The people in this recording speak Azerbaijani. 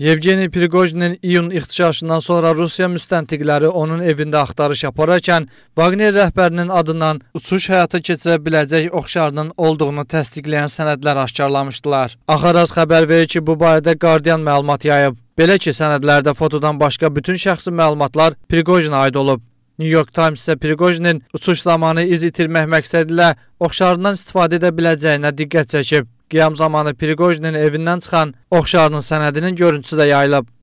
Yevgeni Prigojinin iyun ixtişaşından sonra Rusiya müstəntiqləri onun evində axtarış yaparkən Wagner rəhbərinin adından uçuş həyata keçirə biləcək oxşarının olduğunu təsdiqləyən sənədlər aşkarlamışdılar. Axaraz xəbər verir ki, bu barədə Guardian məlumat yayıb. Belə ki, sənədlərdə fotodan başqa bütün şəxsi məlumatlar Prigojinə aid olub. New York Times isə Prigojinin uçuş zamanı iz itirmək məqsədilə oxşarından istifadə edə biləcəyinə diqqət çəkib. Qiyam zamanı Priqojinin evindən çıxan oxşarının sənədinin görüntüsü də yayılıb.